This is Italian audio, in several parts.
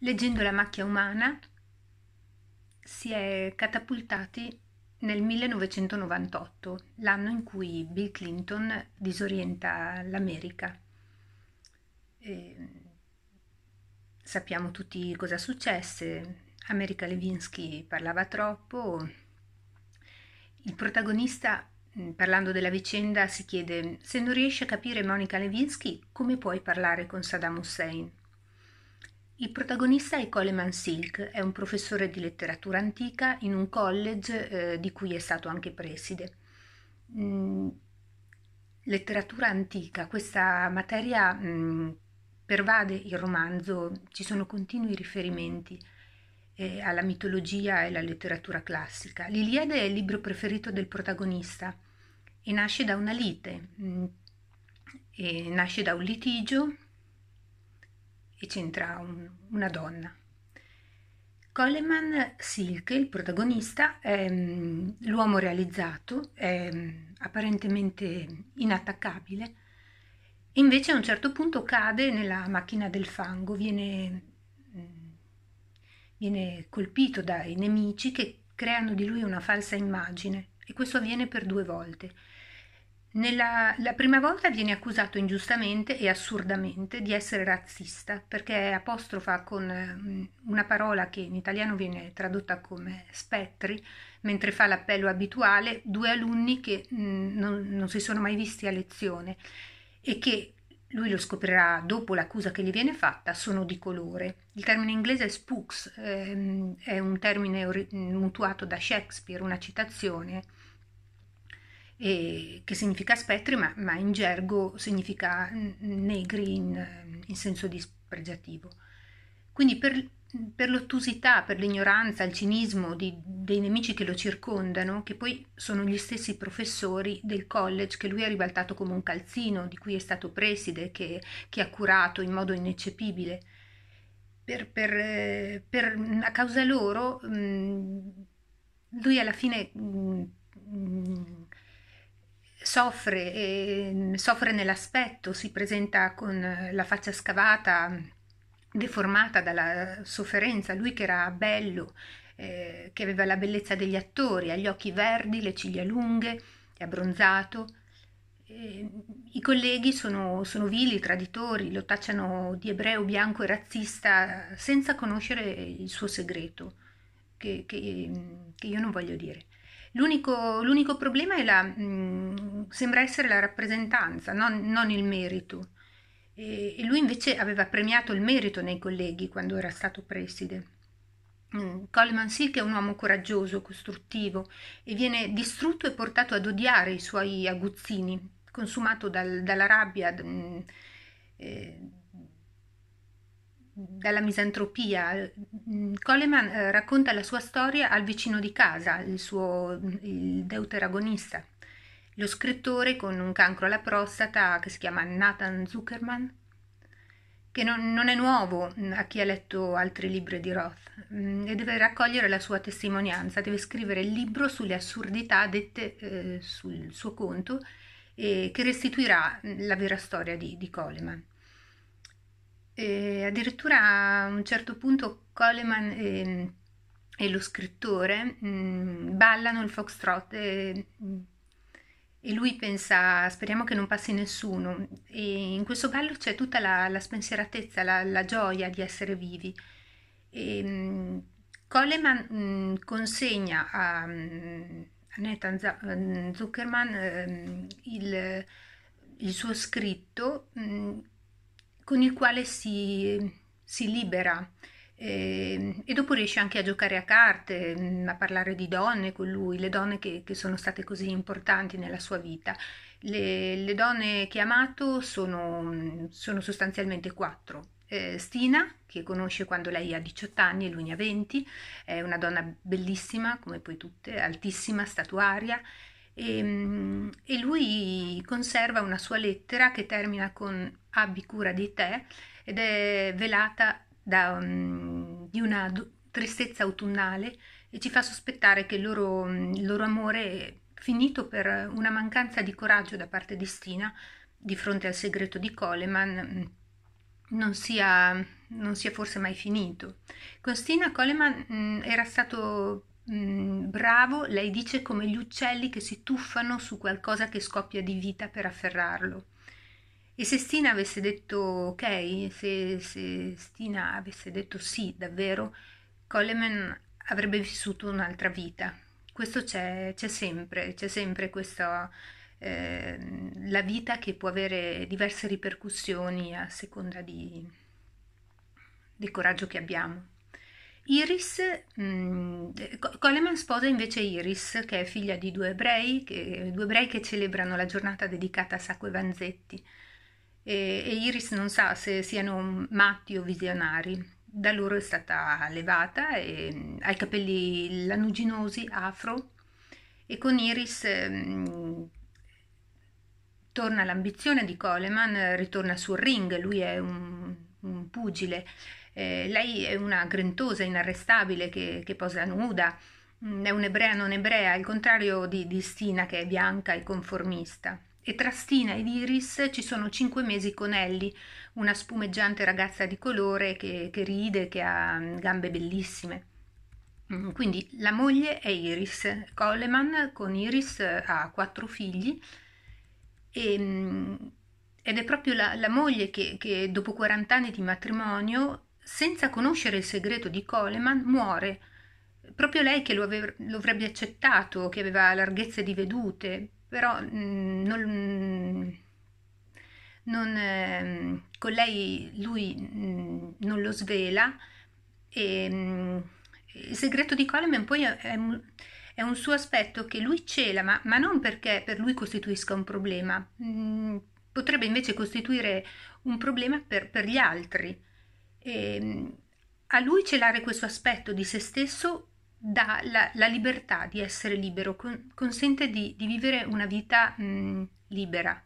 leggendo la macchia umana, si è catapultati nel 1998, l'anno in cui Bill Clinton disorienta l'America. E sappiamo tutti cosa successe, America Levinsky parlava troppo, il protagonista parlando della vicenda si chiede se non riesci a capire Monica Levinsky come puoi parlare con Saddam Hussein. Il protagonista è Coleman Silk, è un professore di letteratura antica in un college eh, di cui è stato anche preside. Mm, letteratura antica, questa materia mm, pervade il romanzo, ci sono continui riferimenti eh, alla mitologia e alla letteratura classica. L'Iliade è il libro preferito del protagonista e nasce da una lite, mm, nasce da un litigio e c'entra un, una donna. Coleman Silke, il protagonista, è mm, l'uomo realizzato, è mm, apparentemente inattaccabile, invece a un certo punto cade nella macchina del fango, viene, mm, viene colpito dai nemici che creano di lui una falsa immagine e questo avviene per due volte. Nella, la prima volta viene accusato ingiustamente e assurdamente di essere razzista perché apostrofa con mm, una parola che in italiano viene tradotta come spettri, mentre fa l'appello abituale, due alunni che mm, non, non si sono mai visti a lezione e che lui lo scoprirà dopo l'accusa che gli viene fatta, sono di colore. Il termine inglese è spooks, ehm, è un termine ori- mutuato da Shakespeare, una citazione eh, che significa spettri, ma, ma, in gergo significa negri in, in senso dispregiativo. Quindi per, per l'ottusità, per l'ignoranza, il cinismo di, dei nemici che lo circondano, che poi sono gli stessi professori del college che lui ha ribaltato come un calzino, di cui è stato preside, che, che ha curato in modo ineccepibile. Per, per, per, a causa loro, lui alla fine soffre, eh, soffre nell'aspetto, si presenta con eh, la faccia scavata, deformata dalla sofferenza, lui che era bello, eh, che aveva la bellezza degli attori, ha gli occhi verdi, le ciglia lunghe, è abbronzato. Ehm, I colleghi sono, sono, vili, traditori, lo tacciano di ebreo, bianco e razzista senza conoscere il suo segreto, che, che, ehm, che io non voglio dire. L'unico, l'unico problema la, mh, mm, sembra essere la rappresentanza, non, non il merito. E, e lui invece aveva premiato il merito nei colleghi quando era stato preside. Mm, Coleman Silk è un uomo coraggioso, costruttivo e viene distrutto e portato ad odiare i suoi aguzzini, consumato dal, dalla rabbia, mm, eh, dalla misantropia. Mm, Coleman eh, racconta la sua storia al vicino di casa, il suo mm, il deuteragonista, lo scrittore con un cancro alla prostata che si chiama Nathan Zuckerman, che non, non è nuovo mm, a chi ha letto altri libri di Roth e deve raccogliere la sua testimonianza, deve scrivere il libro sulle assurdità dette eh, sul suo conto e che restituirà la vera storia di, di Coleman. E addirittura a un certo punto Coleman e, e lo scrittore mh, mm, ballano il foxtrot e, e, lui pensa speriamo che non passi nessuno e in questo ballo c'è tutta la, la spensieratezza, la, la, gioia di essere vivi. E, mh, mm, Coleman mh, mm, consegna a, a Nathan Zuckerman eh, il, il, suo scritto con il quale si, si libera e, ehm, e, dopo riesce anche a giocare a carte, mm, a parlare di donne con lui, le donne che, che sono state così importanti nella sua vita. Le, le donne che ha amato sono, mm, sono sostanzialmente quattro. Eh, Stina, che conosce quando lei ha 18 anni e lui ne ha 20, è una donna bellissima, come poi tutte, altissima, statuaria, e, ehm, e lui conserva una sua lettera che termina con abbi cura di te ed è velata da, um, di una tristezza autunnale e ci fa sospettare che il loro, mm, il loro amore è finito per una mancanza di coraggio da parte di Stina di fronte al segreto di Coleman mm, non sia, non sia forse mai finito. Con Stina Coleman mh, era stato bravo, lei dice, come gli uccelli che si tuffano su qualcosa che scoppia di vita per afferrarlo. E se Stina avesse detto ok, se, se Stina avesse detto sì, davvero, Coleman avrebbe vissuto un'altra vita. Questo c'è, c'è sempre, c'è sempre questa, eh, la vita che può avere diverse ripercussioni a seconda di, del coraggio che abbiamo. Iris, mh, mm, Coleman sposa invece Iris, che è figlia di due ebrei, che, due ebrei che celebrano la giornata dedicata a Sacco e Vanzetti e, e Iris non sa se siano matti o visionari. Da loro è stata levata, e, mm, ha i capelli lanuginosi, afro e con Iris mh, mm, torna l'ambizione di Coleman, ritorna sul ring, lui è un, un pugile, eh, lei è una grentosa, inarrestabile, che, che posa nuda, mm, è un'ebrea non ebrea, al contrario di, di Stina che è bianca e conformista e tra Stina ed Iris ci sono cinque mesi con Ellie, una spumeggiante ragazza di colore che, che ride, che ha mm, gambe bellissime. Mm, quindi la moglie è Iris Coleman, con Iris eh, ha quattro figli e, mm, ed è proprio la, la moglie che, che, dopo 40 anni di matrimonio, senza conoscere il segreto di Coleman, muore. Proprio lei che lo, ave, lo avrebbe accettato, che aveva larghezze di vedute, però mh, mm, non, mm, non, eh, con lei lui mh, mm, non lo svela. E, mh, il segreto di Coleman poi è, è, è, un suo aspetto che lui cela, ma, ma, non perché per lui costituisca un problema, potrebbe invece costituire un problema per, per gli altri. E, ehm, a lui celare questo aspetto di se stesso dà la, la libertà di essere libero, con, consente di, di, vivere una vita mh, libera.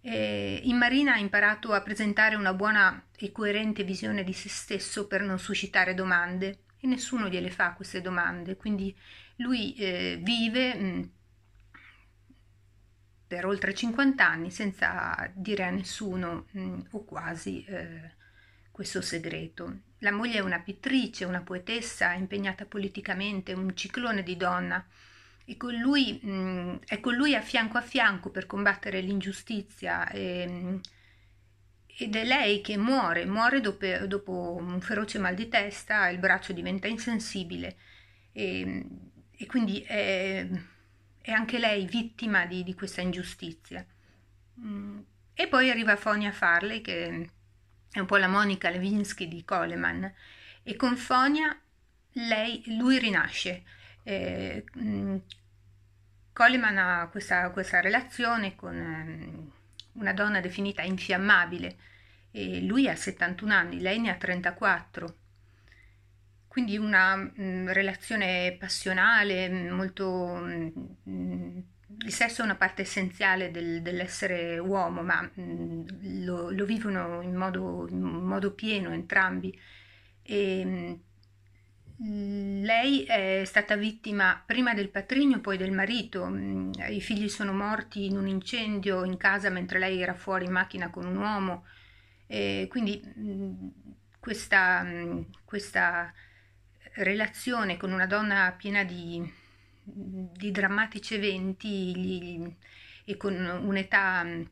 Eh, in Marina ha imparato a presentare una buona e coerente visione di se stesso per non suscitare domande e nessuno gliele fa queste domande, quindi lui eh, vive mh, per oltre 50 anni senza dire a nessuno mh, o quasi eh, questo segreto. La moglie è una pittrice, una poetessa impegnata politicamente, un ciclone di donna. E con lui, mh, mm, è con lui a fianco a fianco per combattere l'ingiustizia. E, ehm, ed è lei che muore, muore dopo, dopo, un feroce mal di testa, il braccio diventa insensibile. E, ehm, e quindi è, è, anche lei vittima di, di questa ingiustizia. Mm, e poi arriva Fonia Farley che è un po' la Monica Levinsky di Coleman, e con Fonia lei, lui rinasce. Eh, Coleman ha questa, questa relazione con ehm, una donna definita infiammabile, e lui ha 71 anni, lei ne ha 34. Quindi una mh, mm, relazione passionale molto mh, il sesso è una parte essenziale del, dell'essere uomo, ma mh, mm, lo, lo, vivono in modo, in modo pieno entrambi. E, ehm, mh, lei è stata vittima prima del patrigno, poi del marito. Mm, I figli sono morti in un incendio in casa mentre lei era fuori in macchina con un uomo. E quindi mm, questa, questa relazione con una donna piena di, di drammatici eventi gli, e con un'età mm,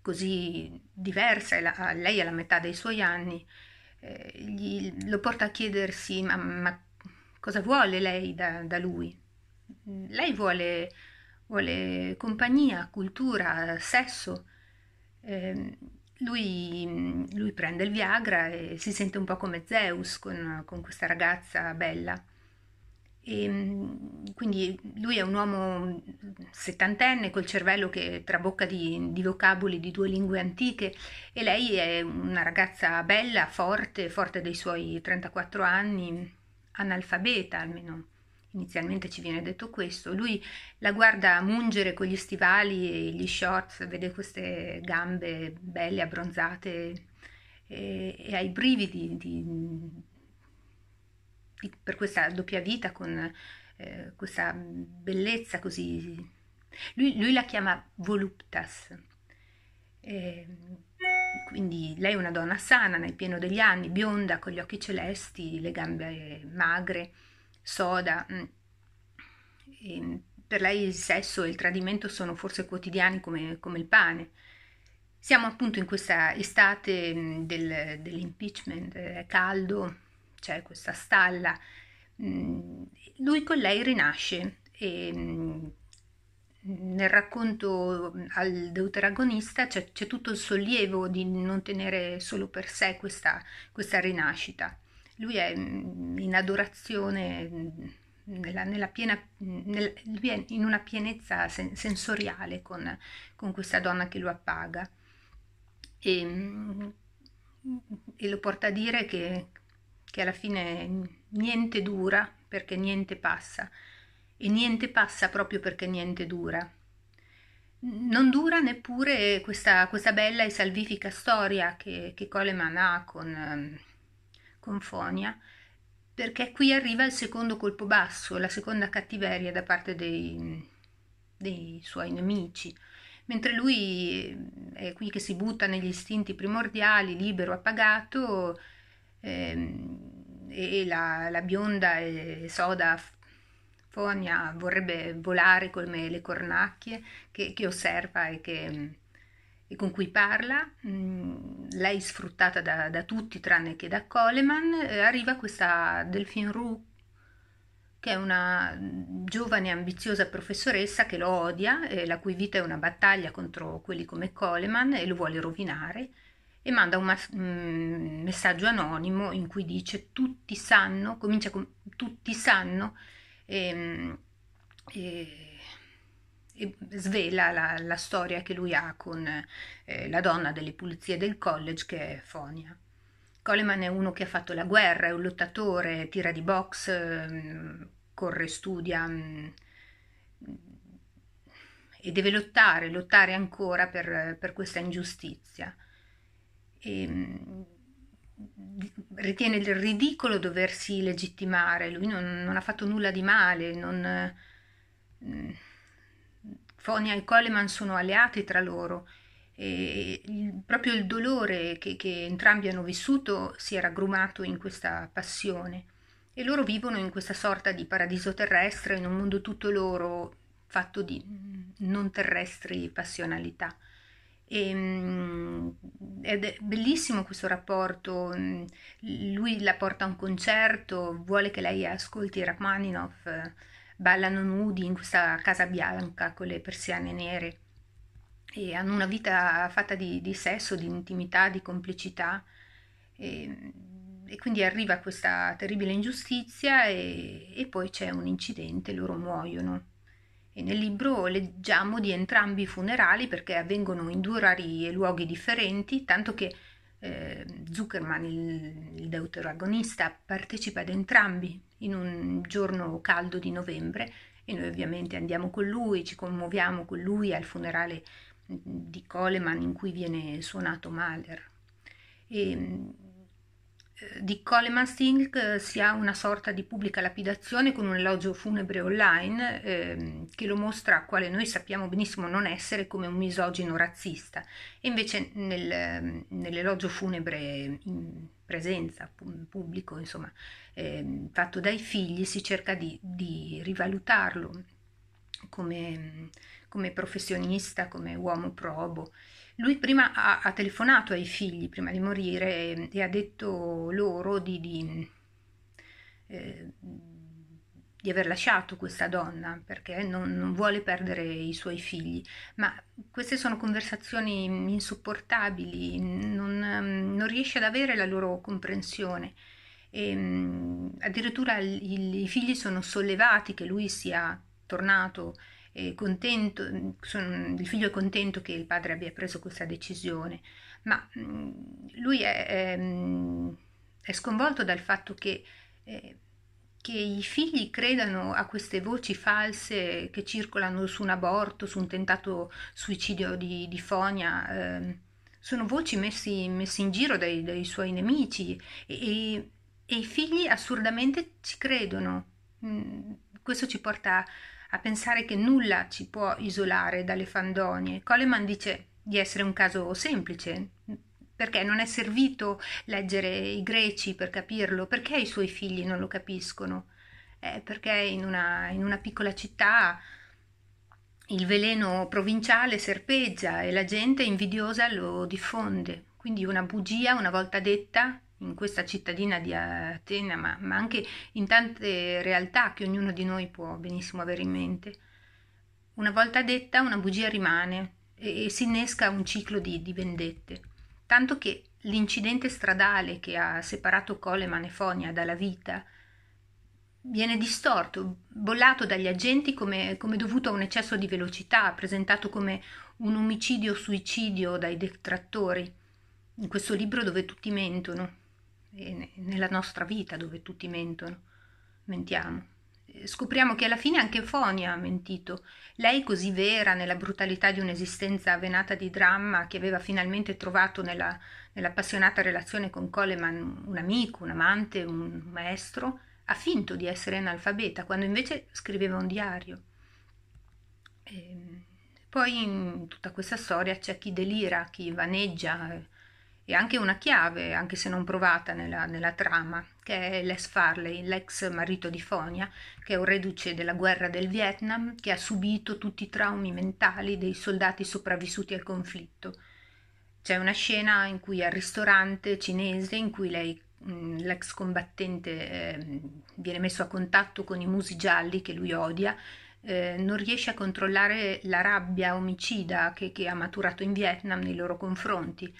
così diversa, la, lei è la metà dei suoi anni, eh, gli, lo porta a chiedersi ma, ma cosa vuole lei da, da lui. Lei vuole, vuole, compagnia, cultura, sesso. Eh, lui, lui, prende il Viagra e si sente un po' come Zeus con, con questa ragazza bella. E, ehm, quindi lui è un uomo settantenne col cervello che trabocca di, di, vocaboli di due lingue antiche e lei è una ragazza bella, forte, forte dei suoi 34 anni, analfabeta almeno inizialmente ci viene detto questo. Lui la guarda mungere con gli stivali e gli shorts, vede queste gambe belle, abbronzate e, e ha i brividi di, per questa doppia vita con eh, questa bellezza così... Lui, lui la chiama voluptas, eh, quindi lei è una donna sana, nel pieno degli anni, bionda, con gli occhi celesti, le gambe magre, soda. Mm. E ehm, per lei il sesso e il tradimento sono forse quotidiani come, come il pane. Siamo appunto in questa estate mm, del, dell'impeachment, eh, è caldo, c'è questa stalla, mm, lui con lei rinasce e mm, nel racconto mm, al deuteragonista c'è, c'è, tutto il sollievo di non tenere solo per sé questa, questa rinascita. Lui è in adorazione, nella, nella piena, nel, lui è in una pienezza sen, sensoriale con, con, questa donna che lo appaga e, e lo porta a dire che che alla fine niente dura perché niente passa e niente passa proprio perché niente dura. Non dura neppure questa, questa bella e salvifica storia che, che Coleman ha con, con Fonia, perché qui arriva il secondo colpo basso, la seconda cattiveria da parte dei, dei suoi nemici. Mentre lui eh, è qui che si butta negli istinti primordiali, libero, appagato, Ehm, e la, la bionda e soda fonia vorrebbe volare come le cornacchie che, che osserva e, che, e, con cui parla. Mm, lei sfruttata da, da, tutti tranne che da Coleman, eh, arriva questa Delphine Roux che è una giovane ambiziosa professoressa che lo odia, e eh, la cui vita è una battaglia contro quelli come Coleman e lo vuole rovinare e manda un mas- messaggio anonimo in cui dice tutti sanno, comincia con tutti sanno e, ehm, e, e svela la, la, storia che lui ha con eh, la donna delle pulizie del college che è Fonia. Coleman è uno che ha fatto la guerra, è un lottatore, tira di box, ehm, corre, studia mm, e deve lottare, lottare ancora per, per questa ingiustizia e ehm, ritiene ridicolo doversi legittimare, lui non, non ha fatto nulla di male, non, mm, Fonia e Coleman sono alleati tra loro e proprio il dolore che, che, entrambi hanno vissuto si era grumato in questa passione e loro vivono in questa sorta di paradiso terrestre, in un mondo tutto loro fatto di non terrestri passionalità. E, ehm, ed è bellissimo questo rapporto, mhmm, lui la porta a un concerto, vuole che lei ascolti Rachmaninoff, ballano nudi in questa casa bianca con le persiane nere e hanno una vita fatta di, di sesso, di intimità, di complicità e, ehm, e quindi arriva questa terribile ingiustizia e, e poi c'è un incidente, loro muoiono. E nel libro leggiamo di entrambi i funerali perché avvengono in due orari e luoghi differenti, tanto che eh, Zuckerman, il, il deuteragonista, partecipa ad entrambi in un giorno caldo di novembre e noi ovviamente andiamo con lui, ci commuoviamo con lui al funerale di Coleman in cui viene suonato Mahler. E, di Coleman Silk eh, si ha una sorta di pubblica lapidazione con un elogio funebre online eh, che lo mostra quale noi sappiamo benissimo non essere come un misogino razzista e invece nel, ehm, nell'elogio funebre in presenza in pubblico insomma eh, fatto dai figli si cerca di, di rivalutarlo come, come professionista, come uomo probo. Lui prima ha, ha, telefonato ai figli prima di morire e, e ha detto loro di, di, eh, di, aver lasciato questa donna perché non, non, vuole perdere i suoi figli. Ma queste sono conversazioni insopportabili, non, non riesce ad avere la loro comprensione. E, ehm, addirittura i figli sono sollevati che lui sia tornato e eh, contento, mm, il figlio è contento che il padre abbia preso questa decisione, ma mm, lui è, è, mm, è sconvolto dal fatto che, eh, che, i figli credano a queste voci false che circolano su un aborto, su un tentato suicidio di, di Fonia. Ehm, sono voci messi, messi, in giro dai, dai suoi nemici e, e, e, i figli assurdamente ci credono. Questo ci porta a pensare che nulla ci può isolare dalle fandonie. Coleman dice di essere un caso semplice, perché non è servito leggere i greci per capirlo, perché i suoi figli non lo capiscono, eh, perché in una, in una piccola città il veleno provinciale serpeggia e la gente invidiosa lo diffonde. Quindi una bugia, una volta detta, in questa cittadina di Atena, ma, ma anche in tante realtà che ognuno di noi può benissimo avere in mente. Una volta detta, una bugia rimane e, e si innesca un ciclo di, di vendette, tanto che l'incidente stradale che ha separato Coleman e Fonia dalla vita viene distorto, bollato dagli agenti come, come, dovuto a un eccesso di velocità, presentato come un omicidio-suicidio dai detrattori, in questo libro dove tutti mentono e nella nostra vita dove tutti mentono, mentiamo. Eh, scopriamo che alla fine anche Fonia ha mentito, lei così vera nella brutalità di un'esistenza venata di dramma che aveva finalmente trovato nella, nell'appassionata relazione con Coleman un amico, un amante, un maestro, ha finto di essere analfabeta quando invece scriveva un diario. E ehm, poi in tutta questa storia c'è chi delira, chi vaneggia, e anche una chiave, anche se non provata nella, nella trama, che è Les Farley, l'ex marito di Fonia, che è un reduce della guerra del Vietnam che ha subito tutti i traumi mentali dei soldati sopravvissuti al conflitto. C'è una scena in cui al ristorante cinese in cui lei mm, l'ex combattente eh, viene messo a contatto con i musi gialli che lui odia, eh, non riesce a controllare la rabbia omicida che, che ha maturato in Vietnam nei loro confronti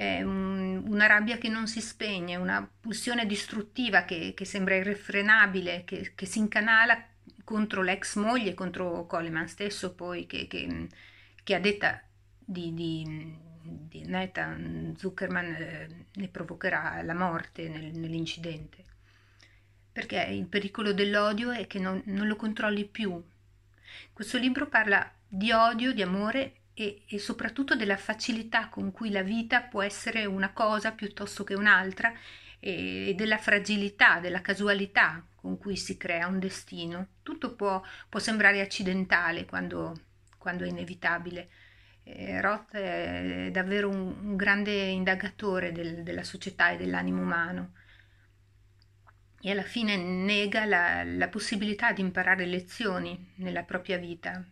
eh, un, una rabbia che non si spegne, una pulsione distruttiva che, che sembra irrefrenabile, che, che, si incanala contro l'ex moglie, contro Coleman stesso poi, che, che a detta di, di, di Nathan Zuckerman eh, ne provocherà la morte nel, nell'incidente. Perché il pericolo dell'odio è che non, non lo controlli più. Questo libro parla di odio, di amore e, e soprattutto della facilità con cui la vita può essere una cosa piuttosto che un'altra e della fragilità, della casualità con cui si crea un destino. Tutto può, può sembrare accidentale quando, quando è inevitabile. Eh, Roth è davvero un, un grande indagatore del, della società e dell'animo umano e alla fine nega la, la possibilità di imparare lezioni nella propria vita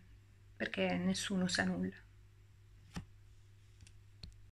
perché nessuno sa nulla.